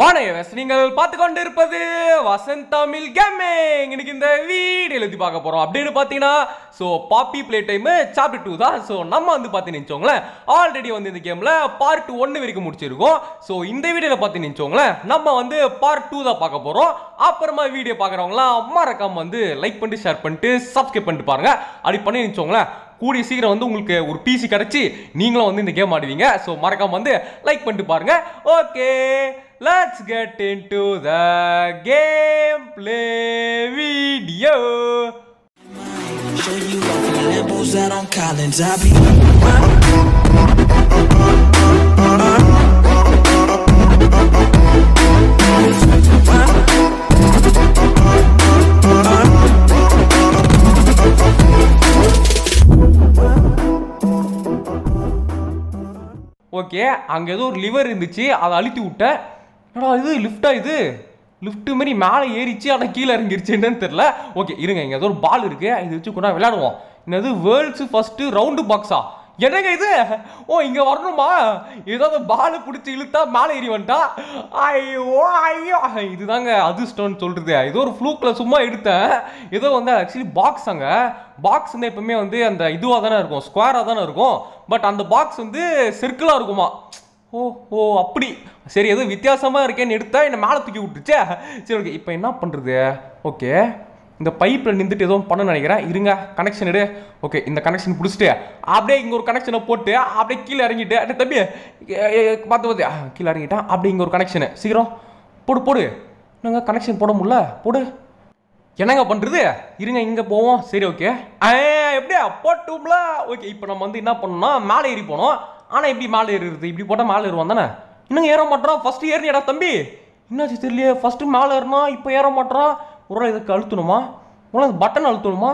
வணக்கம் நீங்கள் பார்த்து கொண்டு இருப்பது வசந்த் தமிழ் கேமிங் இன்னைக்கு இந்த வீடு எழுதி பார்க்க போகிறோம் அப்படின்னு பார்த்தீங்கன்னா so Poppy play time chapter two தான் ஸோ நம்ம வந்து பார்த்தீங்கன்னு வச்சோங்களேன் ஆல்ரெடி வந்து இந்த கேமில் பார்ட் டூ ஒன்று வரைக்கும் முடிச்சிருக்கோம் ஸோ இந்த வீடியோவில் பார்த்தீங்கன்னு வச்சோங்களேன் நம்ம வந்து பார்ட் டூ தான் பார்க்க போகிறோம் அப்புறமா வீடியோ பார்க்குறவங்களாம் மறக்காம வந்து லைக் பண்ணிட்டு ஷேர் பண்ணிட்டு சப்ஸ்கிரைப் பண்ணிட்டு பாருங்கள் அப்படி பண்ணி வச்சோங்களேன் கூடிய சீக்கிரம் வந்து உங்களுக்கு ஒரு பிசி கிடச்சி நீங்களும் வந்து இந்த கேம் ஆடுவீங்க ஸோ மறக்காம வந்து லைக் பண்ணிட்டு பாருங்க okay let's get into the game play video Show okay அங்கே ஏதோ ஒரு லிவர் இருந்துச்சு அதை அழுத்தி விட்டேன் என்னடா இது லிஃப்டா இது லிஃப்ட்டு மாரி மேலே ஏறிச்சு ஆனால் கீழே இறங்கிருச்சு என்னன்னு தெரில ஓகே இருங்க இங்கே ஏதோ ஒரு பால் இருக்குது இது வச்சு கொண்டா விளையாடுவோம் என்னது வேர்ல்ட்ஸு ஃபஸ்ட்டு ரவுண்டு பாக்ஸா என்னங்க இது ஓ இங்கே வரணுமா ஏதாவது பால் பிடிச்சி இழுத்தா மேலே ஏறி வந்துட்டா ஐயோ ஐயோ இதுதாங்க அதிர்ஷ்டம்னு சொல்கிறது ஏதோ ஒரு ஃப்ளூக்கில் சும்மா எடுத்தேன் ஏதோ வந்து ஆக்சுவலி பாக்ஸ் அங்கே பாக்ஸ் வந்து எப்பவுமே வந்து அந்த இதுவாக தானே இருக்கும் ஸ்கொயராக தானே இருக்கும் பட் அந்த பாக்ஸ் வந்து சர்க்கிளாக இருக்குமா ஓ ஓ அப்படி சரி எதுவும் வித்தியாசமாக இருக்கேன்னு எடுத்தால் என்னை மேலே தூக்கி விட்டுச்சே சரி ஓகே இப்போ என்ன பண்ணுறது ஓகே இந்த பைப்பில் நின்றுட்டு எதுவும் பண்ண நினைக்கிறேன் இருங்க கனெக்ஷன் எடு ஓகே இந்த கனெக்ஷன் பிடிச்சிட்டு அப்படியே இங்கே ஒரு கனெக்ஷனை போட்டு அப்படியே கீழே இறங்கிட்டு அட தம்பி பார்த்து பார்த்து கீழே இறங்கிட்டேன் அப்படியே இங்கே ஒரு கனெக்ஷனு சீக்கிரம் போடு போடு நாங்கள் கனெக்ஷன் போட முடியல போடு என்னங்க பண்ணுறது இருங்க இங்கே போவோம் சரி ஓகே எப்படியா போட்டும்ல ஓகே இப்போ நம்ம வந்து என்ன பண்ணோம்னா மேலே ஏறி போனோம் ஆனால் இப்படி மாலை ஏறிடுது இப்படி போட்டால் மாலை ஏறுவோம் தானே இன்னும் ஏற மாட்டோம் ஃபஸ்ட்டு ஏறினா தம்பி என்னாச்சு தெரியலையே ஃபஸ்ட்டு மேலே ஏறணும் இப்போ ஏற மாட்டோம் ஒரு இதுக்கு அழுத்தணுமா ஒரு பட்டன் அழுத்தணுமா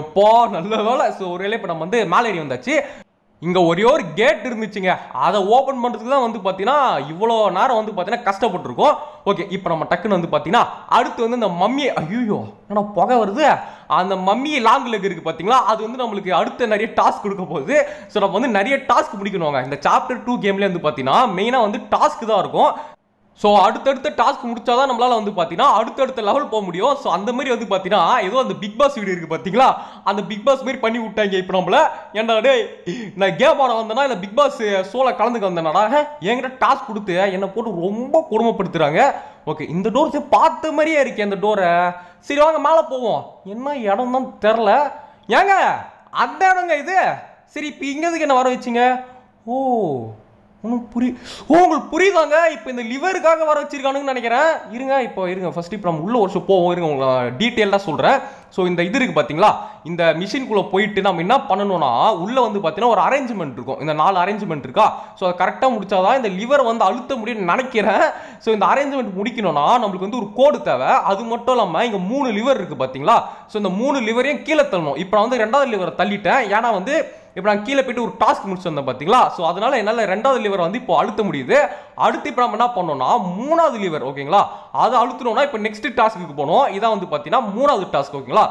எப்போ நல்ல வேலை ஸோ ஒரு இப்போ நம்ம வந்து மேலே ஏறி வந்தாச்சு இங்கே ஒரே ஒரு கேட் இருந்துச்சுங்க அதை ஓப்பன் பண்ணுறதுக்கு தான் வந்து பாத்தீங்கன்னா இவ்வளோ நேரம் வந்து பாத்தீங்கன்னா கஷ்டப்பட்டுருக்கோம் ஓகே இப்போ நம்ம டக்குன்னு வந்து பாத்தீங்கன்னா அடுத்து வந்து இந்த மம்மி ஐயோ ஆனால் புகை வருது அந்த மம்மி லாங் லெக் இருக்குது பார்த்தீங்களா அது வந்து நம்மளுக்கு அடுத்த நிறைய டாஸ்க் கொடுக்க போகுது ஸோ நம்ம வந்து நிறைய டாஸ்க் முடிக்கணுங்க இந்த சாப்டர் டூ கேம்லேயே வந்து பார்த்தீங்கன்னா மெயினாக வந்து டாஸ்க் தான் இருக்கும் ஸோ அடுத்தடுத்த டாஸ்க் முடிச்சா தான் நம்மளால் வந்து பார்த்தீங்கன்னா அடுத்தடுத்த லெவல் போக முடியும் ஸோ அந்த மாதிரி வந்து பார்த்தீங்கன்னா ஏதோ அந்த பிக் பாஸ் வீடு இருக்குது பார்த்தீங்களா அந்த பிக் பாஸ் மாதிரி பண்ணி விட்டாங்க இப்போ நம்மள என்னடா டே நான் கேம் ஆட வந்தேன்னா இந்த பிக் பாஸ் சோல கலந்துக்க வந்தேனாடா என்கிட்ட டாஸ்க் கொடுத்து என்னை போட்டு ரொம்ப கொடுமைப்படுத்துறாங்க ஓகே இந்த டோர் சரி பார்த்த மாதிரியே இருக்கு அந்த டோரை சரி வாங்க மேலே போவோம் என்ன இடம் தான் தெரில ஏங்க அந்த இடங்க இது சரி இப்போ இங்கேதுக்கு என்ன வர வச்சிங்க ஓ உனக்கு புரி ஓ உங்களுக்கு புரியுதாங்க இப்போ இந்த லிவருக்காக வர வச்சிருக்கானுங்கன்னு நினைக்கிறேன் இருங்க இப்போ இருங்க ஃபர்ஸ்ட் இப்போ நம்ம உள்ள வருஷம் போவோம் இருங்க உங்களை டீட்டெயிலாக சொல்கிறேன் ஸோ இந்த இது இருக்குது பார்த்தீங்களா இந்த மிஷின்குள்ளே போயிட்டு நம்ம என்ன பண்ணணும்னா உள்ளே வந்து பார்த்தீங்கன்னா ஒரு அரேஞ்ச்மெண்ட் இருக்கும் இந்த நாலு அரேஞ்ச்மெண்ட் இருக்கா ஸோ அதை கரெக்டாக முடிச்சா தான் இந்த லிவர் வந்து அழுத்த முடியும்னு நினைக்கிறேன் ஸோ இந்த அரேஞ்ச்மெண்ட் முடிக்கணும்னா நம்மளுக்கு வந்து ஒரு கோடு தேவை அது மட்டும் இல்லாமல் இங்கே மூணு லிவர் இருக்குது பார்த்தீங்களா ஸோ இந்த மூணு லிவரையும் கீழே தள்ளணும் இப்போ நான் வந்து ரெண்டாவது லிவரை தள்ளிட்டேன் ஏன்னா வந்து இப்போ நான் கீழே போயிட்டு ஒரு டாஸ்க் முடிச்சு வந்தேன் பார்த்தீங்களா ஸோ அதனால் என்னால் ரெண்டாவது லிவர் வந்து இப்போ அழுத்த முடியுது அடுத்து இப்போ நம்ம என்ன பண்ணோம்னா மூணாவது லிவர் ஓகேங்களா அதை அழுத்தணும்னா இப்போ நெக்ஸ்ட் டாஸ்க்கு போனோம் இதான் வந்து பார்த்தீங்கன்னா மூணாவது டாஸ்க் ஓகேங்களா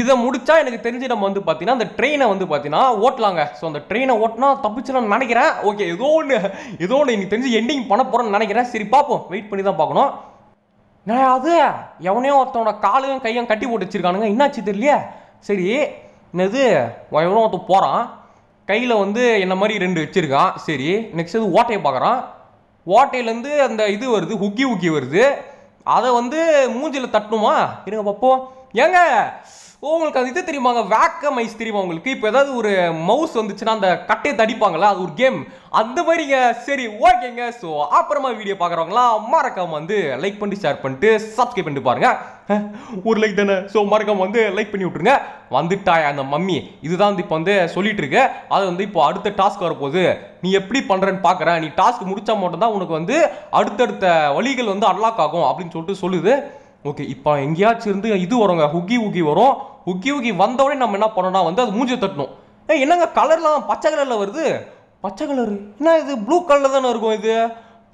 இதை முடிச்சா எனக்கு தெரிஞ்சு நம்ம வந்து பார்த்தீங்கன்னா அந்த ட்ரெயினை வந்து பார்த்தீங்கன்னா ஓட்டலாங்க ஸோ அந்த ட்ரெயினை ஓட்டினா தப்பிச்சுன்னு நினைக்கிறேன் ஓகே ஏதோ ஒன்று ஏதோ ஒன்று எனக்கு தெரிஞ்சு எண்டிங் பண்ண போகிறேன்னு நினைக்கிறேன் சரி பார்ப்போம் வெயிட் பண்ணி தான் பார்க்கணும் நான் அது எவனையும் ஒருத்தனோட காலையும் கையும் கட்டி போட்டு வச்சிருக்கானுங்க என்னாச்சு தெரியல சரி என்னது இவனும் ஒருத்த போகிறான் கையில் வந்து என்ன மாதிரி ரெண்டு வச்சுருக்கான் சரி நெக்ஸ்ட் இது ஓட்டையை பார்க்குறான் ஓட்டையிலேருந்து அந்த இது வருது ஹுக்கி ஹுக்கி வருது அதை வந்து மூஞ்சியில் தட்டணுமா இருங்க பார்ப்போம் ஏங்க உங்களுக்கு அது இது தெரியுமாங்க வேக்க மைஸ் தெரியுமா உங்களுக்கு இப்போ ஏதாவது ஒரு மவுஸ் வந்துச்சுன்னா அந்த கட்டையை தடிப்பாங்களா அது ஒரு கேம் அந்த மாதிரிங்க சரி ஓகேங்க ஸோ அப்புறமா வீடியோ பார்க்குறவங்களாம் மறக்காமல் வந்து லைக் பண்ணிட்டு ஷேர் பண்ணிட்டு சப்ஸ்கிரைப் பண்ணிட்டு பாருங்கள் ஒரு லைக் தானே ஸோ மறக்காம வந்து லைக் பண்ணி விட்ருங்க வந்துட்டாய் அந்த மம்மி இதுதான் வந்து இப்போ வந்து சொல்லிட்டு இருக்கு அது வந்து இப்போ அடுத்த டாஸ்க் வரப்போகுது நீ எப்படி பண்ணுறேன்னு பார்க்குறேன் நீ டாஸ்க் முடித்தா மட்டும்தான் உனக்கு வந்து அடுத்தடுத்த வழிகள் வந்து அன்லாக் ஆகும் அப்படின்னு சொல்லிட்டு சொல்லுது ஓகே இப்போ எங்கேயாச்சும் இருந்து இது வருங்க ஹுக்கி ஹுக்கி வரும் ஹுக்கி ஹுக்கி வந்தோடனே நம்ம என்ன பண்ணோம்னா வந்து அது மூஞ்சி தட்டணும் ஏ என்னங்க கலர்லாம் பச்சை கலரில் வருது பச்சை கலரு என்ன இது ப்ளூ கலரில் தானே இருக்கும் இது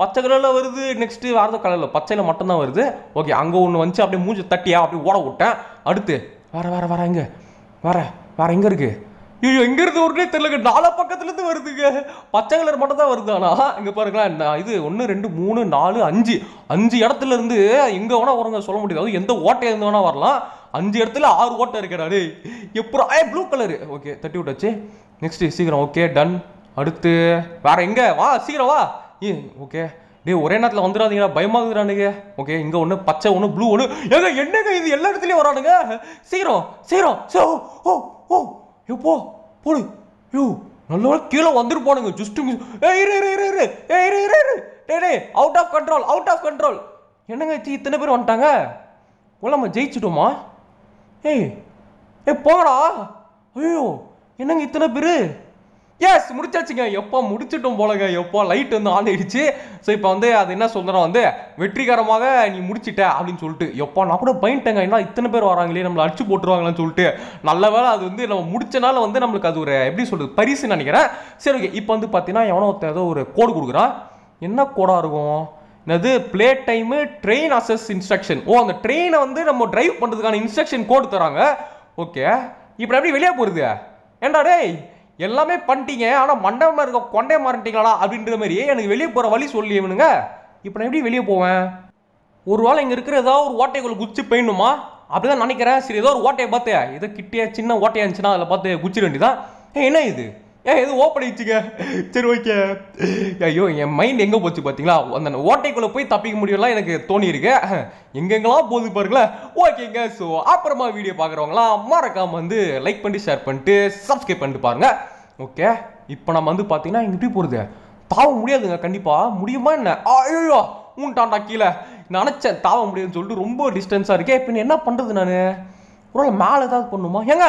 பச்சை கலரில் வருது நெக்ஸ்ட்டு வேறு கலரில் பச்சையில் மட்டும்தான் வருது ஓகே அங்கே ஒன்று வந்துச்சு அப்படியே மூஞ்சி தட்டியா அப்படியே ஓட விட்டேன் அடுத்து வர வர வர இங்கே வர வர எங்கே இருக்குது ஐயோ எங்கே இருந்து ஒருனே தெரியலங்க நாலா பக்கத்துலேருந்து வருதுங்க பச்சை கலர் மட்டும் தான் வருது ஆனால் இங்கே பாருங்களேன் நான் இது ஒன்று ரெண்டு மூணு நாலு அஞ்சு அஞ்சு இடத்துல இருந்து எங்கே வேணால் வருங்க சொல்ல முடியாது அதாவது எந்த ஓட்டையிலேருந்து வேணால் வரலாம் அஞ்சு இடத்துல ஆறு ஓட்டை இருக்கிறாரு எப்போ ஏ ப்ளூ கலரு ஓகே தட்டி விட்டாச்சு நெக்ஸ்ட்டு சீக்கிரம் ஓகே டன் அடுத்து வேற எங்கே வா சீக்கிரம் வா ஏ ஓகே டே ஒரே நேரத்தில் வந்துடாதீங்களா பயமாகுதுறானுங்க ஓகே இங்கே ஒன்று பச்சை ஒன்று ப்ளூ ஒன்று ஏங்க என்னங்க இது எல்லா இடத்துலையும் வரானுங்க சீக்கிரம் சீக்கிரம் சே ஓ ஓ ஓ ஐயோ போ போடு ஐயோ நல்ல கீழே வந்துருப்பானுங்க ஜஸ்ட் ஏ இரு இரு இரு இரு ஏ இரு இரு இரு டே டே out of control out of control என்னங்க ஆச்சு இத்தனை பேர் வந்துட்டாங்க ஓ ஜெயிச்சுட்டோமா ஏய் ஏ போங்கடா ஐயோ என்னங்க இத்தனை பேர் எஸ் முடிச்சாச்சுங்க எப்போ முடிச்சிட்டோம் போலங்க எப்போ லைட் வந்து ஆன் ஆயிடுச்சு ஸோ இப்போ வந்து அது என்ன சொல்கிறோம் வந்து வெற்றிகரமாக நீ முடிச்சிட்ட அப்படின்னு சொல்லிட்டு எப்போ நான் கூட பயன்ட்டேங்க ஏன்னா இத்தனை பேர் வராங்களே நம்மளை அடிச்சு போட்டுருவாங்களான்னு சொல்லிட்டு நல்ல வேலை அது வந்து நம்ம முடிச்சனால வந்து நம்மளுக்கு அது ஒரு எப்படி சொல்கிறது பரிசுன்னு நினைக்கிறேன் சரி ஓகே இப்போ வந்து பார்த்தீங்கன்னா எவனோ ஒருத்த ஏதோ ஒரு கோடு கொடுக்குறான் என்ன கோடாக இருக்கும் என்னது பிளே டைமு ட்ரெயின் அசஸ் இன்ஸ்ட்ரக்ஷன் ஓ அந்த ட்ரெயினை வந்து நம்ம டிரைவ் பண்ணுறதுக்கான இன்ஸ்ட்ரக்ஷன் கோடு தராங்க ஓகே இப்போ எப்படி வெளியே போகிறது ஏண்டா டேய் எல்லாமே பண்ணிட்டீங்க ஆனால் மண்டபம் இருக்க கொண்டே மாறிட்டீங்களா அப்படின்ற மாதிரி எனக்கு வெளியே போகிற வழி சொல்லி இவனுங்க இப்போ நான் எப்படி வெளியே போவேன் ஒரு வேளை இங்கே இருக்கிற ஏதாவது ஒரு ஓட்டைக்குள்ளே குச்சி போயிடணுமா அப்படிதான் நினைக்கிறேன் சரி ஏதோ ஒரு ஓட்டையை பார்த்தேன் ஏதோ கிட்டே சின்ன ஓட்டையாக இருந்துச்சுன்னா அதில் பார்த்து குச்சிட வேண்டியதான் என்ன இது ஏன் எதுவும் ஓப்பன் ஆயிடுச்சுங்க சரி ஓகே ஐயோ என் மைண்ட் எங்கே போச்சு பார்த்தீங்களா அந்த ஓட்டைக்குள்ளே போய் தப்பிக்க முடியும்லாம் எனக்கு தோணியிருக்கு எங்கெங்கெல்லாம் போகுது பாருங்களேன் ஓகேங்க ஸோ அப்புறமா வீடியோ பார்க்குறவங்களாம் மறக்காமல் வந்து லைக் பண்ணி ஷேர் பண்ணிட்டு சப்ஸ்கிரைப் பண்ணிட்டு பாருங்கள் ஓகே இப்போ நம்ம வந்து பார்த்தீங்கன்னா இங்கே போகிறது தாவ முடியாதுங்க கண்டிப்பாக முடியுமா என்ன ஐயோ ஊன்ட்டாண்டா கீழே நினச்சேன் தாவ முடியும்னு சொல்லிட்டு ரொம்ப டிஸ்டன்ஸாக இருக்கேன் இப்போ என்ன பண்ணுறது நான் ஒரு மேலே ஏதாவது பண்ணுமா ஏங்க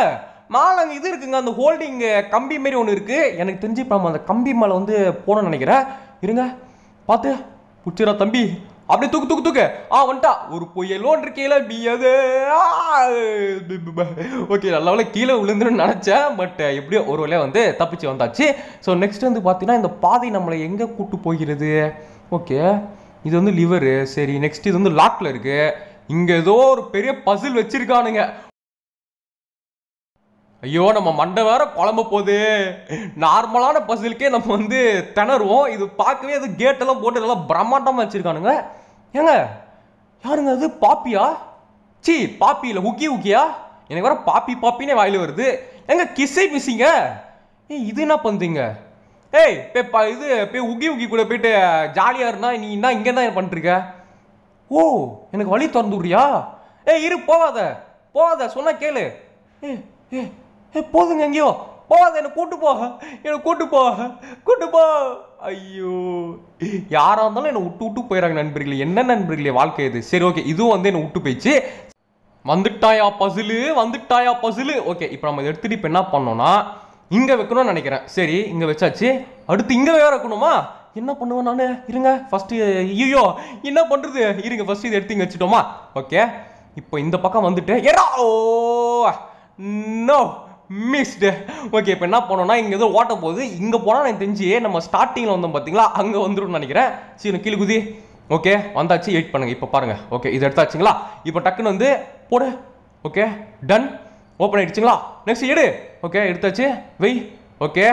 நாலஞ்சு இது இருக்குங்க அந்த ஹோல்டிங் கம்பி மாரி ஒன்று இருக்குது எனக்கு தெரிஞ்சு இப்போ நம்ம அந்த கம்பி மேலே வந்து போனோம்னு நினைக்கிறேன் இருங்க பார்த்து பிடிச்சிடா தம்பி அப்படியே தூக்கு தூக்கு தூக்கு ஆ வந்துட்டா ஒரு புயலோன் இருக்கீல பியது ஓகே நல்ல வேலை கீழே விழுந்துன்னு நினச்சேன் பட் எப்படியோ ஒரு வழியாக வந்து தப்பிச்சு வந்தாச்சு ஸோ நெக்ஸ்ட் வந்து பார்த்தீங்கன்னா இந்த பாதை நம்மளை எங்கே கூட்டு போகிறது ஓகே இது வந்து லிவரு சரி நெக்ஸ்ட் இது வந்து லாக்கில் இருக்குது இங்கே ஏதோ ஒரு பெரிய பசில் வச்சிருக்கானுங்க ஐயோ நம்ம மண்டை வேற குழம்ப போகுது நார்மலான பசுலுக்கே நம்ம வந்து திணறுவோம் இது பார்க்கவே அது கேட்டெல்லாம் போட்டு இதெல்லாம் பிரம்மாண்டமாக வச்சுருக்கானுங்க ஏங்க யாருங்க அது பாப்பியா சி பாப்பி இல்லை உக்கி உக்கியா எனக்கு வேற பாப்பி பாப்பினே வாயில் வருது எங்க கிஸ்ஸை மிஸ்ஸிங்க ஏ இது என்ன பண்ணுறீங்க ஏய் இப்போ இது போய் உக்கி உக்கி கூட போயிட்டு ஜாலியாக இருந்தா நீ என்ன இங்கே தான் பண்ணிருக்க ஓ எனக்கு வழி திறந்து விட்றியா ஏய் இரு போவாத போவாத சொன்னால் கேளு ஏ ஏ போதுங்க எங்கேயோ போகாத என்னை கூட்டு போக என்னை கூட்டு போக கூட்டு போ ஐயோ யாராக இருந்தாலும் என்னை விட்டு விட்டு போயிடறாங்க நண்பர்களே என்ன நண்பர்களே வாழ்க்கை இது சரி ஓகே இதுவும் வந்து என்னை விட்டு போயிடுச்சு வந்துட்டாயா பசிலு வந்துட்டாயா பசிலு ஓகே இப்போ நம்ம எடுத்துகிட்டு இப்போ என்ன பண்ணோம்னா இங்கே வைக்கணும்னு நினைக்கிறேன் சரி இங்கே வச்சாச்சு அடுத்து இங்கே வேற வைக்கணுமா என்ன பண்ணுவேன் நான் இருங்க ஃபஸ்ட்டு ஐயோ என்ன பண்ணுறது இருங்க ஃபஸ்ட்டு இதை எடுத்து இங்கே வச்சுட்டோமா ஓகே இப்போ இந்த பக்கம் வந்துட்டு ஏடா ஓ நோ மிஸ்டு ஓகே இப்போ என்ன பண்ணோம்னா இங்கே எதுவும் ஓட்ட போகுது இங்கே போனால் எனக்கு தெரிஞ்சு நம்ம ஸ்டார்டிங்கில் வந்தோம் பார்த்தீங்களா அங்கே வந்துடும் நினைக்கிறேன் சரி கீழே குதி ஓகே வந்தாச்சு எயிட் பண்ணுங்கள் இப்போ பாருங்கள் ஓகே இது எடுத்தாச்சுங்களா இப்போ டக்குன்னு வந்து போடு ஓகே டன் ஓப்பன் ஆகிடுச்சிங்களா நெக்ஸ்ட் எடு ஓகே எடுத்தாச்சு வெய் ஓகே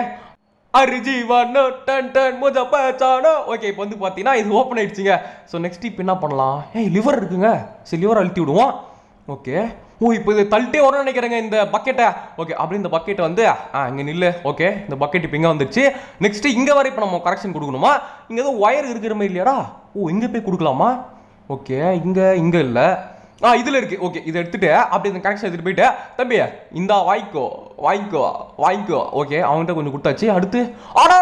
அரிஜிவானோ டன் டன் முஜ பேச்சானோ ஓகே இப்போ வந்து பார்த்தீங்கன்னா இது ஓப்பன் ஆகிடுச்சிங்க ஸோ நெக்ஸ்ட் இப்போ என்ன பண்ணலாம் ஏய் லிவர் இருக்குங்க சரி லிவர் அழுத்தி விடுவோம் ஓகே ஓ இப்போ இது தள்ளிட்டே வரும்னு நினைக்கிறேங்க இந்த பக்கெட்டை ஓகே அப்படி இந்த பக்கெட்டை வந்து ஆ இங்கே நில்லு ஓகே இந்த பக்கெட் இப்போ இங்கே வந்துருச்சு நெக்ஸ்ட்டு இங்கே வர இப்போ நம்ம கரெக்ஷன் கொடுக்கணுமா இங்கே எதுவும் ஒயர் இருக்கிற மாதிரி இல்லையாடா ஓ இங்கே போய் கொடுக்கலாமா ஓகே இங்கே இங்கே இல்லை ஆ இதில் இருக்குது ஓகே இதை எடுத்துகிட்டு அப்படி இந்த கனெக்ஷன் எடுத்துகிட்டு போயிட்டு தம்பி இந்தா வாய்க்கோ வாய்க்கோ வாய்க்கோ ஓகே அவங்ககிட்ட கொஞ்சம் கொடுத்தாச்சு அடுத்து ஆடா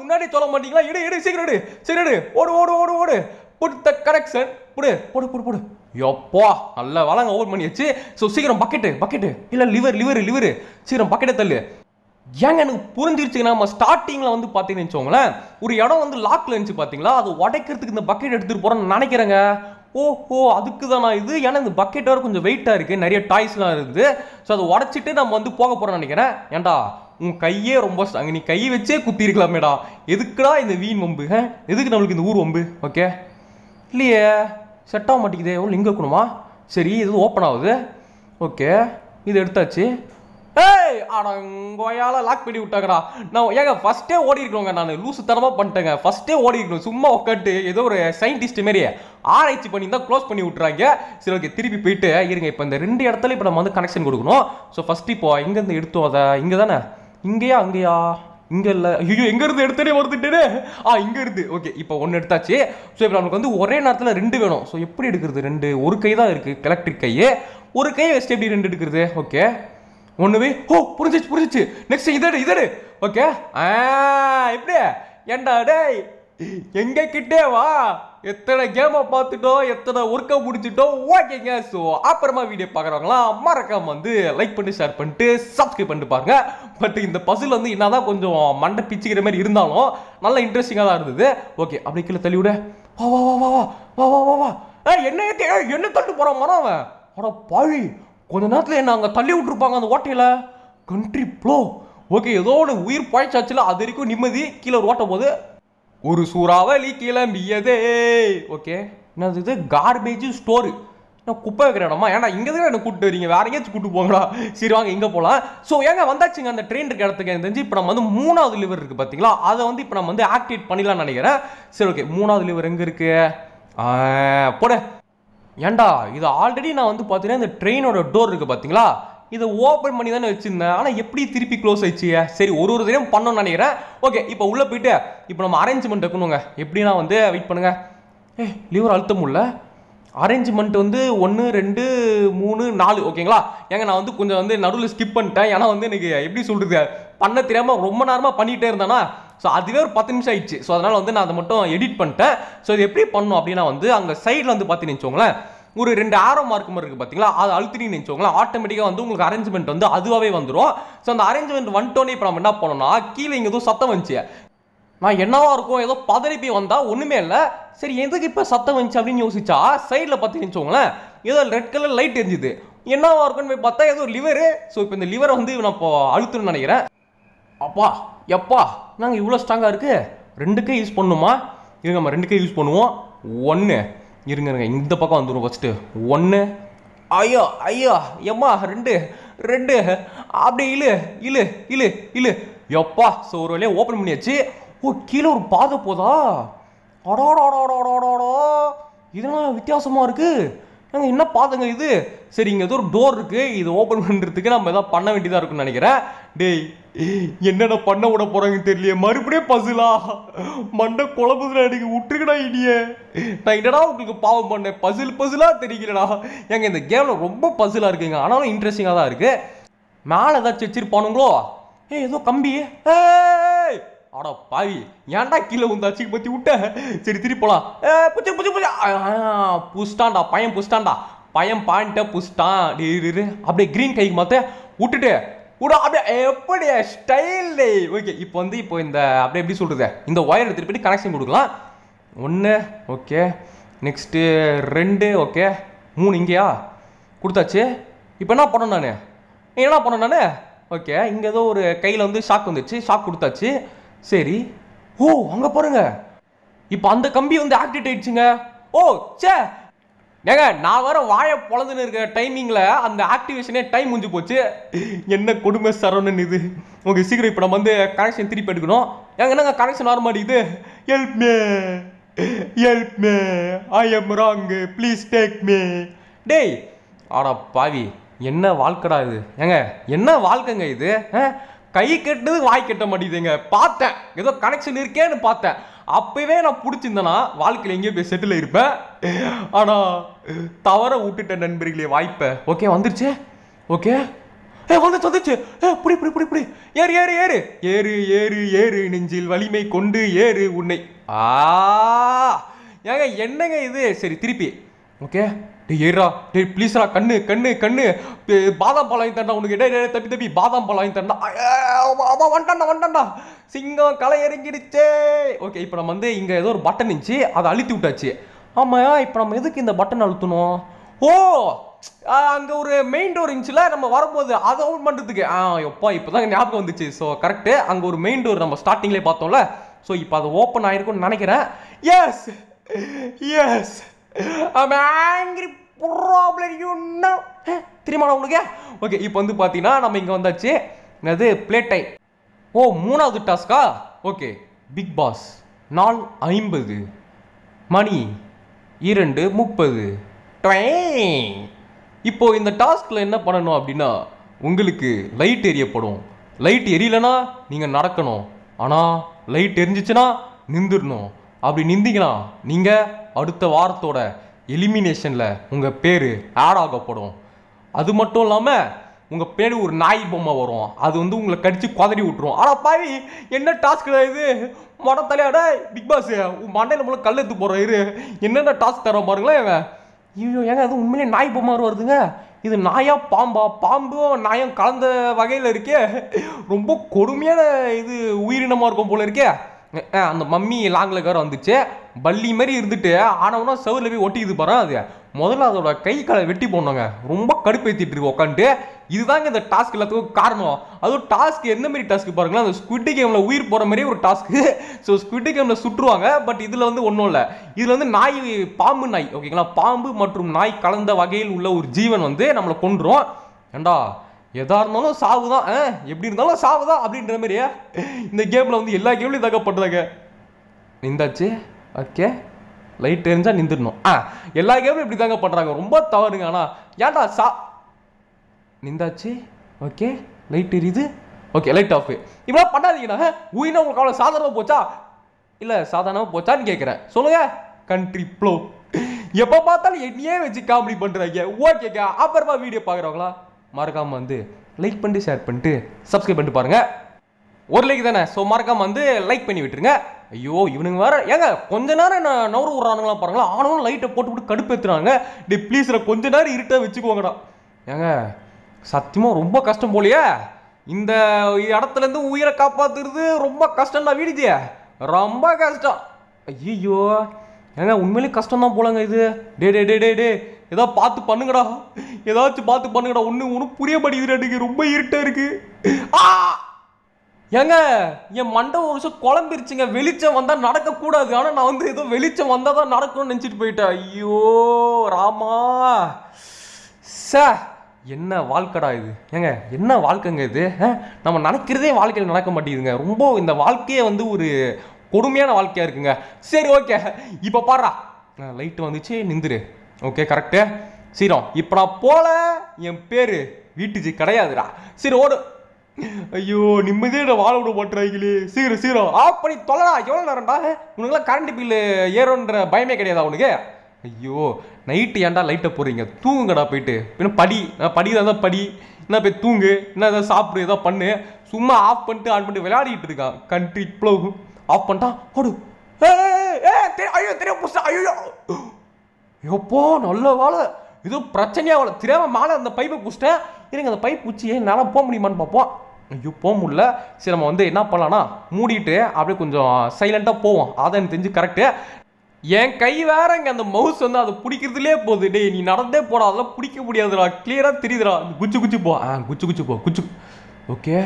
முன்னாடி சொல்ல மாட்டீங்களா எடு எடு சீக்கிரம் எடு சீக்கிரம் எடு ஓடு ஓடு ஓடு ஓடு புட் த கனெக்ஷன் புடு போடு போடு போடு எப்போ நல்ல வளங்க பண்ணி பண்ணியாச்சு ஸோ சீக்கிரம் பக்கெட்டு பக்கெட்டு இல்லை லிவர் லிவர் லிவர் சீக்கிரம் பக்கெட்டை தள்ளு ஏங்க எனக்கு புரிஞ்சிருச்சுங்க நம்ம ஸ்டார்டிங்கில் வந்து பார்த்தீங்கன்னு வச்சோங்களேன் ஒரு இடம் வந்து லாக்கில் இருந்துச்சு பார்த்தீங்களா அது உடைக்கிறதுக்கு இந்த பக்கெட் எடுத்துகிட்டு போகிறேன்னு நினைக்கிறேங்க ஓஹோ அதுக்கு நான் இது ஏன்னா இந்த பக்கெட் வேறு கொஞ்சம் வெயிட்டாக இருக்குது நிறைய டாய்ஸ்லாம் இருக்குது ஸோ அதை உடச்சிட்டு நம்ம வந்து போக போகிறோம்னு நினைக்கிறேன் ஏன்டா உன் கையே ரொம்ப அங்கே நீ கையை வச்சே குத்தி எதுக்குடா இந்த வீண் வம்பு எதுக்கு நம்மளுக்கு இந்த ஊர் வம்பு ஓகே இல்லையே செட் ஆக மாட்டேங்குது எவ்வளோ லிங்க் இருக்கணுமா சரி இது ஓப்பன் ஆகுது ஓகே இது எடுத்தாச்சு ஏய் அடங்கோயால லாக் பண்ணி விட்டாங்கடா நான் ஏங்க ஃபஸ்ட்டே ஓடி இருக்கணுங்க நான் லூசு தரமாக பண்ணிட்டேங்க ஃபஸ்ட்டே ஓடி இருக்கணும் சும்மா உட்காந்து ஏதோ ஒரு சயின்டிஸ்ட் மாரி ஆராய்ச்சி பண்ணி தான் க்ளோஸ் பண்ணி விட்றாங்க சரி திருப்பி போயிட்டு இருங்க இப்போ இந்த ரெண்டு இடத்துல இப்போ நம்ம வந்து கனெக்ஷன் கொடுக்கணும் ஸோ ஃபஸ்ட்டு இப்போ இங்கேருந்து எடுத்தோம் அதை இங்கே தானே இங்கேயா அங்கேயா இங்கே இல்லை ஐயோ எங்கேருந்து எடுத்தனே ஒருத்துட்டே ஆ இங்கேருந்து ஓகே இப்போ ஒன்று எடுத்தாச்சு ஸோ இப்போ நமக்கு வந்து ஒரே நேரத்தில் ரெண்டு வேணும் ஸோ எப்படி எடுக்கிறது ரெண்டு ஒரு கை தான் இருக்குது கலெக்ட்ரிக் கையே ஒரு கை வச்சுட்டு எப்படி ரெண்டு எடுக்கிறது ஓகே ஒன்றுவே ஓ புரிஞ்சிச்சு புரிஞ்சிச்சு நெக்ஸ்ட் இதடு இதடு ஓகே எப்படி ஏண்டா டேய் எங்க கிட்டே வா எத்தனை கேமை பார்த்துட்டோம் எத்தனை ஒர்க்கை முடிச்சுட்டோம் ஓகேங்க ஸோ அப்புறமா வீடியோ பார்க்குறவங்களாம் மறக்காம வந்து லைக் பண்ணி ஷேர் பண்ணிட்டு சப்ஸ்கிரைப் பண்ணிட்டு பாருங்க பட் இந்த பசில் வந்து என்னதான் கொஞ்சம் மண்டை பிச்சுக்கிற மாதிரி இருந்தாலும் நல்ல இன்ட்ரெஸ்டிங்காக தான் இருந்தது ஓகே அப்படி கீழே தள்ளி விட வா வா வா வா வா வா வா வா வா என்ன என்ன தள்ளி போகிறான் மரம் அவன் அட பாழி கொஞ்ச நேரத்தில் என்ன அங்கே தள்ளி விட்ருப்பாங்க அந்த ஓட்டையில் கண்ட்ரி ப்ளோ ஓகே ஏதோ ஒன்று உயிர் பழைச்சாச்சுல அது வரைக்கும் நிம்மதி கீழே ஓட்ட போது ஒரு சூறாவளி கிளம்பியதே ஓகே என்னது இது கார்பேஜ் ஸ்டோரு நான் குப்பை வைக்கிற இடமா ஏன்னா இங்கே தான் எனக்கு கூப்பிட்டு வரீங்க வேற எங்கேயாச்சும் கூப்பிட்டு போங்களா சரி வாங்க இங்கே போகலாம் ஸோ ஏங்க வந்தாச்சுங்க அந்த ட்ரெயின் இருக்க இடத்துக்கு எனக்கு தெரிஞ்சு இப்போ நம்ம வந்து மூணாவது லிவர் இருக்குது பார்த்தீங்களா அதை வந்து இப்போ நம்ம வந்து ஆக்டிவேட் பண்ணிடலாம்னு நினைக்கிறேன் சரி ஓகே மூணாவது லிவர் எங்கே இருக்குது போட ஏண்டா இது ஆல்ரெடி நான் வந்து பார்த்தீங்கன்னா இந்த ட்ரெயினோட டோர் இருக்குது பார்த்தீங்களா இதை ஓப்பன் பண்ணி தானே வச்சுருந்தேன் ஆனால் எப்படி திருப்பி க்ளோஸ் ஆயிடுச்சு சரி ஒரு ஒரு தடவையும் பண்ணோம்னு நினைக்கிறேன் ஓகே இப்போ உள்ளே போயிட்டு இப்போ நம்ம அரேஞ்ச்மெண்ட் இருக்கணுங்க எப்படின்னா வந்து வெயிட் பண்ணுங்கள் ஏ லிவர் அழுத்த முடியல அரேஞ்ச்மெண்ட் வந்து ஒன்று ரெண்டு மூணு நாலு ஓகேங்களா ஏங்க நான் வந்து கொஞ்சம் வந்து நடுவில் ஸ்கிப் பண்ணிட்டேன் ஏன்னா வந்து எனக்கு எப்படி சொல்கிறது பண்ண தெரியாமல் ரொம்ப நேரமாக பண்ணிகிட்டே இருந்தேன்னா ஸோ அதுவே ஒரு பத்து நிமிஷம் ஆயிடுச்சு ஸோ அதனால் வந்து நான் அதை மட்டும் எடிட் பண்ணிட்டேன் ஸோ இது எப்படி பண்ணணும் அப்படின்னா வந்து அங்கே சைடில் வந்து பார்த்து நினச்சோங்களேன் ஒரு ரெண்டு ஆரோ மார்க் மாதிரி இருக்குது பார்த்தீங்களா அது அழுத்தினு நினச்சவங்களா ஆட்டோமேட்டிக்காக வந்து உங்களுக்கு அரேஞ்ச்மெண்ட் வந்து அதுவாகவே வந்துடும் ஸோ அந்த அரேஞ்ச்மெண்ட் வந்துட்டோன்னே இப்போ நம்ம என்ன பண்ணோன்னா கீழே இங்கே எதுவும் சத்தம் வந்துச்சு நான் என்னவா இருக்கும் ஏதோ பதறி போய் வந்தால் ஒன்றுமே இல்லை சரி எதுக்கு இப்போ சத்தம் வந்துச்சு அப்படின்னு யோசிச்சா சைடில் பார்த்து நினச்சவங்களேன் ஏதோ ரெட் கலர் லைட் எரிஞ்சுது என்னவா இருக்குன்னு போய் பார்த்தா ஏதோ லிவரு ஸோ இப்போ இந்த லிவரை வந்து நான் இப்போ அழுத்துன்னு நினைக்கிறேன் அப்பா எப்பா நாங்கள் இவ்வளோ ஸ்ட்ராங்காக இருக்குது ரெண்டுக்கே யூஸ் பண்ணுமா இது நம்ம ரெண்டுக்கே யூஸ் பண்ணுவோம் ஒன்று இருங்க இருங்க இந்த பக்கம் வந்துடும் ஃபஸ்ட்டு ஒன்று ஐயோ ஐயோ எம்மா ரெண்டு ரெண்டு அப்படியே இழு இழு இழு இழு எப்பா ஸோ ஒரு வழியாக ஓப்பன் பண்ணியாச்சு ஓ கீழே ஒரு பாதை போதா அடாடாடாடாடாடா இதெல்லாம் வித்தியாசமாக இருக்குது நாங்கள் என்ன பாதைங்க இது சரி இங்கே ஏதோ ஒரு டோர் இருக்குது இது ஓப்பன் பண்ணுறதுக்கு நம்ம எதாவது பண்ண வேண்டியதாக இருக்குன்னு நினைக்கிறேன் டேய் என்னடா பண்ண விட போறாங்கன்னு தெரியலையே மறுபடியும் பசுலா மண்டை குழம்புல அடிக்க விட்டுருக்கடா இனிய நான் என்னடா உங்களுக்கு பாவம் பண்ணேன் பசில் பசிலாக தெரியலடா எங்க இந்த கேமில் ரொம்ப பசிலாக இருக்குங்க ஆனாலும் இன்ட்ரெஸ்டிங்காக தான் இருக்குது மேலே ஏதாச்சும் வச்சிருப்பானுங்களோ ஏ ஏதோ கம்பி ஏய் ஆடா பாவி ஏன்டா கீழே வந்து அச்சுக்கு பத்தி விட்டேன் சரி திருப்பி போலாம் புச்சு பையன் புஷ்டான்டா பையன் பாயிண்ட்டை புஷ்டான் அப்படியே கிரீன் கைக்கு மாற்ற விட்டுட்டு கூட அப்படியே எப்படி ஸ்டைல் ஓகே இப்போ வந்து இப்போ இந்த அப்படியே எப்படி சொல்கிறது இந்த ஒயர் எடுத்துகிட்டு போயிட்டு கனெக்ஷன் கொடுக்கலாம் ஒன்று ஓகே நெக்ஸ்ட்டு ரெண்டு ஓகே மூணு இங்கேயா கொடுத்தாச்சு இப்போ என்ன பண்ணணும் நான் என்ன பண்ண நான் ஓகே இங்கே ஏதோ ஒரு கையில் வந்து ஷாக் வந்துச்சு ஷாக் கொடுத்தாச்சு சரி ஓ அங்கே பாருங்க இப்போ அந்த கம்பி வந்து ஆக்டிவேட் ஆயிடுச்சுங்க ஓ சே ஏங்க நான் வர வாழை பொழுதுன்னு இருக்கிற டைமிங்கில் அந்த ஆக்டிவேஷனே டைம் முடிஞ்சு போச்சு என்ன கொடுமை சரவணன் இது உங்களுக்கு சீக்கிரம் இப்போ நம்ம வந்து கனெக்ஷன் திருப்பி எடுக்கணும் ஏங்க என்னங்க கனெக்ஷன் வர மாட்டேங்குது help me help me I am wrong please take me டேய் ஆடா பாவி என்ன வாழ்க்கடா இது ஏங்க என்ன வாழ்க்கைங்க இது கை கெட்டது வாய் கெட்ட மாட்டேங்குதுங்க பார்த்தேன் ஏதோ கனெக்ஷன் இருக்கேன்னு பார்த்தேன் அப்பவே நான் பிடிச்சிருந்தேன்னா வாழ்க்கையில் எங்கேயோ போய் செட்டில் இருப்பேன் ஆனால் தவற விட்டுட்ட நண்பர்களே வாய்ப்பை ஓகே வந்துருச்சு ஓகே ஏ வந்து வந்துச்சு ஏ புடி புடி புடி புடி ஏறு ஏறு ஏறு ஏறு ஏறு ஏறு நெஞ்சில் வலிமை கொண்டு ஏறு உன்னை ஆ ஏங்க என்னங்க இது சரி திருப்பி ஓகே டே ஏறா டே ப்ளீஸ்ரா கண்ணு கண்ணு கண்ணு பாதாம் பழம் வாங்கி தரண்டா உனக்கு டே தப்பி தப்பி பாதாம் பழம் வாங்கி தரண்டா அவன் வந்துட்டான்டா வந்துட்டான்டா சிங்கம் களை இறங்கிடுச்சே ஓகே இப்போ நம்ம வந்து இங்கே ஏதோ ஒரு பட்டன் இருந்துச்சு அதை அழுத்தி விட்டாச்சு ஆமாயா இப்போ நம்ம எதுக்கு இந்த பட்டன் அழுத்தணும் ஓ அங்கே ஒரு மெயின் டோர் இருந்துச்சுல நம்ம வரும்போது அதை ஓன் பண்ணுறதுக்கு ஆ எப்பா இப்போ தான் ஞாபகம் வந்துச்சு ஸோ கரெக்டு அங்கே ஒரு மெயின் டோர் நம்ம ஸ்டார்டிங்லேயே பார்த்தோம்ல ஸோ இப்போ அது ஓப்பன் ஆகிருக்கும்னு நினைக்கிறேன் yes yes I'm angry problem யூன்னா தெரியுமா உங்களுக்கு ஓகே இப்போ வந்து பார்த்தீங்கன்னா நம்ம இங்கே வந்தாச்சு என்னது பிளேட் டை ஓ மூணாவது டாஸ்க்கா ஓகே பிக் பாஸ் நாள் ஐம்பது மணி இரண்டு முப்பது இப்போ இந்த டாஸ்கில் என்ன பண்ணணும் அப்படின்னா உங்களுக்கு லைட் எரியப்படும் லைட் எரியலைன்னா நீங்கள் நடக்கணும் ஆனால் லைட் எரிஞ்சிச்சுன்னா நின்றுடணும் அப்படி நிந்திக்கலாம் நீங்கள் அடுத்த வாரத்தோட எலிமினேஷனில் உங்கள் பேர் ஆட் ஆகப்படும் அது மட்டும் இல்லாமல் உங்கள் பேர் ஒரு நாய் பொம்மை வரும் அது வந்து உங்களை கடிச்சு குதறி விட்டுரும் ஆனால் பாய் என்ன டாஸ்க் இது மொட தலையாட பிக் பாஸ் உன் மண்டையில் போல கல் எடுத்து போகிற இரு என்னென்ன டாஸ்க் தரோம் பாருங்களேன் இவன் ஐயோ ஏங்க அது உண்மையிலே நாய் பொம்மை வருதுங்க இது நாயா பாம்பா பாம்பும் நாயம் கலந்த வகையில் இருக்கே ரொம்ப கொடுமையான இது உயிரினமாக இருக்கும் போல இருக்கே அந்த மம்மி லாங்கில் வேறு வந்துச்சு பள்ளி மாதிரி இருந்துட்டு ஆனவனா சவுரில் போய் ஒட்டிக்குது பாரு அது முதல்ல அதோட கை காலை வெட்டி போடணுங்க ரொம்ப கடுப்பேற்றிட்டு இருக்கு உட்காந்துட்டு இதுதாங்க இந்த டாஸ்க் எல்லாத்துக்கும் காரணம் அதுவும் டாஸ்க் எந்த மாதிரி டாஸ்க் பாருங்களா அந்த ஸ்குவிட்டி கேமில் உயிர் போகிற மாதிரி ஒரு டாஸ்க்கு ஸோ ஸ்குவிட்டி கேமில் சுற்றுவாங்க பட் இதில் வந்து ஒன்றும் இல்லை இதில் வந்து நாய் பாம்பு நாய் ஓகேங்களா பாம்பு மற்றும் நாய் கலந்த வகையில் உள்ள ஒரு ஜீவன் வந்து நம்மளை கொண்டுரும் ஏண்டா எதாக இருந்தாலும் சாவு தான் எப்படி இருந்தாலும் சாவு தான் அப்படின்ற மாதிரியே இந்த கேமில் வந்து எல்லா கேம்லையும் தகப்படுறாங்க பண்ணுறாங்க நின்றாச்சு ஓகே லைட் எரிஞ்சால் நின்றுடணும் ஆ எல்லா கேம்லையும் இப்படி தாங்க பண்ணுறாங்க ரொம்ப தவறுங்க ஆனால் ஏன்டா சா நின்றாச்சு ஓகே லைட் எரியுது ஓகே லைட் ஆஃப் இப்படிலாம் பண்ணாதீங்கண்ணா உயினா உங்களுக்கு அவ்வளோ சாதாரணமாக போச்சா இல்லை சாதாரணமாக போச்சான்னு கேட்குறேன் சொல்லுங்கள் கண்ட்ரி ப்ளோ எப்போ பார்த்தாலும் என்னையே வச்சு காமெடி பண்ணுறாங்க ஓகேக்கா அப்புறமா வீடியோ பார்க்குறவங்களா மறக்காமல் வந்து லைக் பண்ணிட்டு ஷேர் பண்ணிட்டு சப்ஸ்கிரைப் பண்ணிட்டு பாருங்கள் ஒரு லைக் தானே ஸோ மறக்காமல் வந்து லைக் பண்ணி விட்டுருங்க ஐயோ இவனுங்க வேற ஏங்க கொஞ்ச நேரம் என்ன நவர விட்றானுங்களாம் பாருங்களா ஆனாலும் லைட்டை போட்டு போட்டு கடுப்பேற்றுறாங்க டி ப்ளீஸ்ல கொஞ்ச நேரம் இருட்டாக வச்சுக்கோங்கடா ஏங்க சத்தியமாக ரொம்ப கஷ்டம் போலையே இந்த இடத்துலேருந்து உயிரை காப்பாற்றுறது ரொம்ப கஷ்டம்டா வீடுஜி ரொம்ப கஷ்டம் ஐயோ ஏங்க உண்மையிலேயே கஷ்டம் தான் போலங்க இது டே டே டே டே டே ஏதோ பார்த்து பண்ணுங்கடா ஏதாச்சும் பார்த்து பண்ணுங்கடா ஒன்று ஒன்றும் புரிய மாட்டேங்குது ரொம்ப இருட்டாக இருக்கு ஆ ஏங்க என் மண்டை ஒரு வருஷம் குழம்பிருச்சுங்க வெளிச்சம் வந்தால் நடக்கக்கூடாது ஆனால் நான் வந்து ஏதோ வெளிச்சம் வந்தால் தான் நடக்கணும்னு நினச்சிட்டு போயிட்டேன் ஐயோ ராமா ச என்ன வாழ்க்கடா இது ஏங்க என்ன வாழ்க்கைங்க இது நம்ம நினைக்கிறதே வாழ்க்கையில் நடக்க மாட்டேங்குதுங்க ரொம்ப இந்த வாழ்க்கையே வந்து ஒரு கொடுமையான வாழ்க்கையாக இருக்குங்க சரி ஓகே இப்போ பாடுறா லைட்டு வந்துச்சு நிந்துரு ஓகே கரெக்டு சீரோ இப்போ நான் போல என் பேர் வீட்டுச்சு கிடையாதுடா சரி ஓடு ஐயோ நான் வாழ விட மாட்டுறாங்களே சீரோ சீரோ ஆஃப் பண்ணி தொலைடா எவ்வளோ நேரம்டா உனக்குலாம் கரண்ட் பில்லு ஏறோன்ற பயமே கிடையாதா உனக்கு ஐயோ நைட்டு ஏன்டா லைட்டை போடுறீங்க தூங்குங்கடா போயிட்டு இன்னும் படி நான் படி தான் படி என்ன போய் தூங்கு என்ன ஏதாவது சாப்பிடு ஏதோ பண்ணு சும்மா ஆஃப் பண்ணிட்டு ஆன் பண்ணிட்டு விளையாடிட்டு இருக்கான் கண்ட்ரி இவ்வளோ ஆஃப் பண்ணிட்டான் ஓடு ஐயோ தெரிய ஐயோ எப்போ நல்ல வேலை இது பிரச்சனையாக அவ்வளோ திரவ மேலே அந்த பைப்பை குச்சிட்டேன் இருங்க அந்த பைப் ஏன் என்னால் போக முடியுமான்னு பார்ப்போம் ஐயோ போக முடியல சரி நம்ம வந்து என்ன பண்ணலான்னா மூடிட்டு அப்படியே கொஞ்சம் சைலண்ட்டாக போவோம் அதை எனக்கு தெரிஞ்சு கரெக்டு என் கை வேற இங்கே அந்த மவுஸ் வந்து அதை பிடிக்கிறதுலே போகுது டேய் நீ நடந்தே போடா அதெல்லாம் பிடிக்க முடியாதுடா கிளியராக தெரியுதுடா குச்சி குச்சி போ ஆ குச்சி குச்சி போ குச்சி ஓகே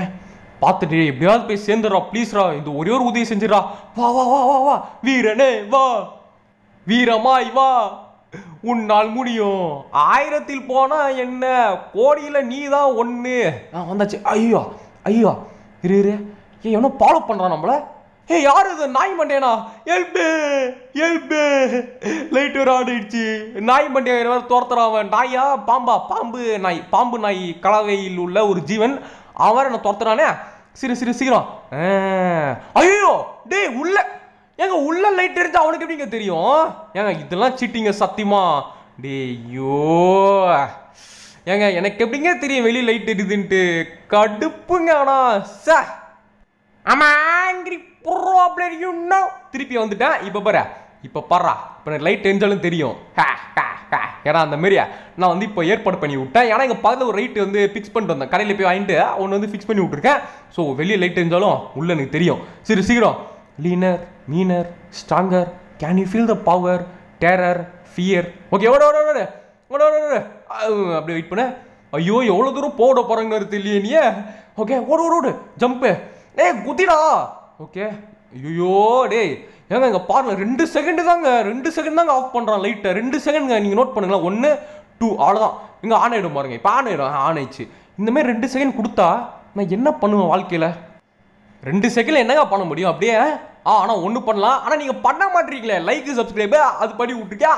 பார்த்துட்டு எப்படியாவது போய் சேர்ந்துடுறா ப்ளீஸ்ரா இந்த ஒரே ஒரு உதவி செஞ்சிடறா வா வா வா வா வா வீரனே வா வீரமாய் வா உன்னால் முடியும் ஆயிரத்தில் போனா என்ன கோடியில நீ தான் ஒன்று வந்தாச்சு ஐயோ ஐயோ இரு இரு ஏ எவனோ ஃபாலோ பண்ணுறான் நம்மள ஏ யார் இது நாய் மண்டேனா எல்பு எல்பு லைட் வேறு ஆடிடுச்சு நாய் மண்டே வேறு துரத்துறான் அவன் நாயா பாம்பா பாம்பு நாய் பாம்பு நாய் கலவையில் உள்ள ஒரு ஜீவன் அவர் என்ன துரத்துறானே சிறு சிறு சீக்கிரம் ஐயோ டேய் உள்ள ஏங்க உள்ள லைட் இருந்து அவனுக்கு எப்படிங்க தெரியும் ஏங்க இதெல்லாம் சீட்டிங்க சத்தியமா டேய்யோ ஏங்க எனக்கு எப்படிங்க தெரியும் வெளியே லைட் எடுதுன்ட்டு கடுப்புங்க ஆனா ச ஆமாங்கிரி ப்ராப்ளம் யூனோ திருப்பி வந்துட்டேன் இப்போ பாரு இப்போ பாரு இப்போ எனக்கு லைட் எரிஞ்சாலும் தெரியும் ஏன்னா அந்த மாரியா நான் வந்து இப்போ ஏற்பாடு பண்ணி விட்டேன் ஏன்னா எங்கள் பக்கத்தில் ஒரு லைட் வந்து ஃபிக்ஸ் பண்ணிட்டு வந்தேன் கடையில் போய் வாங்கிட்டு ஒன்று வந்து ஃபிக்ஸ் பண்ணி விட்ருக்கேன் ஸோ வெளியே லைட் எரிஞ்சாலும் உள்ள எனக்கு தெரியும் சரி சீக்கிரம் leaner meaner stronger can you feel the power terror fear okay ஓட ஓட ஓட ஓட ஓட ஓட அப்படி வெயிட் பண்ண ஐயோ எவ்வளோ தூரம் போட போகிறாங்கன்னு இல்லையே நீ ஓகே ஓடு ஓடு ஓடு ஜம்ப்பு ஏ குதிடா ஓகே ஐயோ டேய் ஏங்க இங்கே பாருங்க ரெண்டு செகண்டு தாங்க ரெண்டு செகண்ட் தாங்க ஆஃப் பண்ணுறான் லைட்டை ரெண்டு செகண்டுங்க நீங்கள் நோட் பண்ணுங்களேன் ஒன்று டூ அவ்வளோதான் இங்கே ஆன் ஆகிடும் பாருங்க இப்போ ஆன் ஆயிடும் ஆன் ஆயிடுச்சு இந்தமாரி ரெண்டு செகண்ட் கொடுத்தா நான் என்ன பண்ணுவேன் வாழ்க்கையில் ரெண்டு செகண்ட்ல என்னங்க பண்ண முடியும் அப்படியே ஆ ஆனால் பண்ணலாம் ஆனால் நீங்கள் பண்ண மாட்டீங்களே லைக் சப்ஸ்கிரைப் அது படி விட்டுருக்கே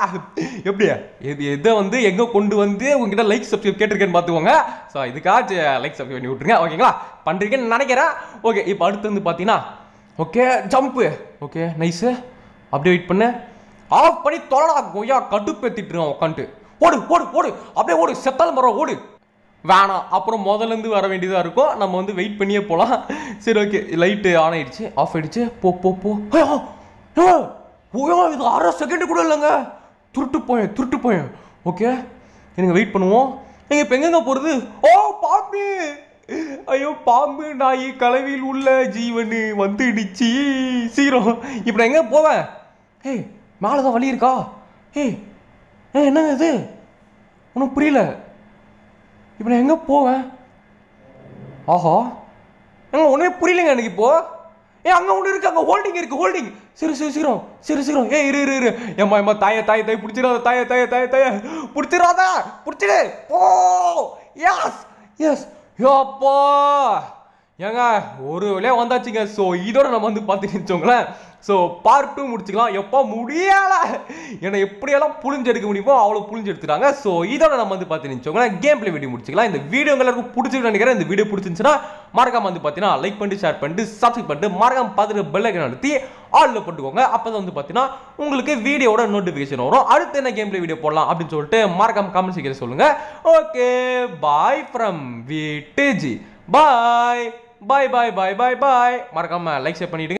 எப்படியா இது எதை வந்து எங்கே கொண்டு வந்து உங்ககிட்ட லைக் சப்ஸ்கிரைப் கேட்டிருக்கேன்னு பார்த்துக்கோங்க ஸோ இதுக்காக லைக் சப்ஸ்கிரைப் பண்ணி விட்ருங்க ஓகேங்களா பண்றீங்கன்னு நினைக்கிறேன் ஓகே இப்போ அடுத்து வந்து பாத்தீங்கன்னா ஓகே ஜம்ப்பு ஓகே நைஸு அப்படியே வெயிட் பண்ணு ஆஃப் பண்ணி தொலைடா கொய்யா கடுப்பேற்றிட்டுருவான் உட்காந்துட்டு ஓடு ஓடு ஓடு அப்படியே ஓடு செத்தாலும் மரம் ஓடு வேணாம் அப்புறம் முதலேருந்து வர வேண்டியதாக இருக்கும் நம்ம வந்து வெயிட் பண்ணியே போகலாம் சரி ஓகே லைட்டு ஆன் ஆயிடுச்சு ஆஃப் ஆயிடுச்சு போ போ போ ஓயோ இது அரை செகண்டு கூட இல்லைங்க துருட்டு போயேன் துருட்டு போயேன் ஓகே எனக்கு வெயிட் பண்ணுவோம் நீங்கள் இப்போ எங்கெங்க போகிறது ஓ பாம்பு ஐயோ பாம்பு நாய் கலவியில் உள்ள ஜீவனு வந்துடுச்சு சீரம் இப்போ நான் எங்கே போவேன் ஏய் மேலே தான் வழி இருக்கா ஏய் ஏ என்னங்க இது ஒன்றும் புரியல இப்போ நான் எங்கே போவேன் ஆஹா எங்க ஒன்றுமே புரியலங்க எனக்கு இப்போ ஏ அங்கே ஒன்று இருக்குது அங்கே ஹோல்டிங் இருக்குது ஹோல்டிங் சிறு சிறு சிறோம் சிறு சிறோம் ஏ இரு இரு இரு ஏம்மா ஏம்மா தாய தாய தாய் பிடிச்சிடாத தாய தாய தாய தாய பிடிச்சிடாத பிடிச்சிடு போ எஸ் எஸ் யோப்பா ஏங்க ஒரு வழியாக வந்தாச்சுங்க ஸோ இதோட நம்ம வந்து நினச்சோங்களேன் ஸோ பார்ட் டூ முடிச்சுக்கலாம் எப்போ முடியலை என்னை எப்படியெல்லாம் புளிஞ்செடுக்க முடியுமோ அவ்வளோ புழிஞ்செடுத்துட்டாங்க ஸோ இதோட நம்ம வந்து பார்த்து நினச்சோங்களேன் கேம் பிளே வீடியோ முடிச்சுக்கலாம் இந்த வீடியோ எல்லாருக்கும் பிடிச்சிருக்கு நினைக்கிறேன் இந்த வீடியோ பிடிச்சிருந்துச்சுன்னா மறக்காம வந்து பார்த்தீங்கன்னா லைக் பண்ணி ஷேர் பண்ணிட்டு சப்ஸ்கிரைப் பண்ணிட்டு மறக்காம பார்த்துட்டு பெல்லை நடத்தி ஆளில் போட்டுக்கோங்க அப்போ தான் வந்து பார்த்தீங்கன்னா உங்களுக்கு வீடியோட நோட்டிஃபிகேஷன் வரும் அடுத்து என்ன கேம் பிளே வீடியோ போடலாம் அப்படின்னு சொல்லிட்டு மறக்காம கமெண்ட் செய்கிற சொல்லுங்கள் ஓகே பாய் ஃப்ரம் வீட்டு ஜி bye bye bye bye bye bye மறக்காம லைக் ஷேர் பண்ணிவிடுங்க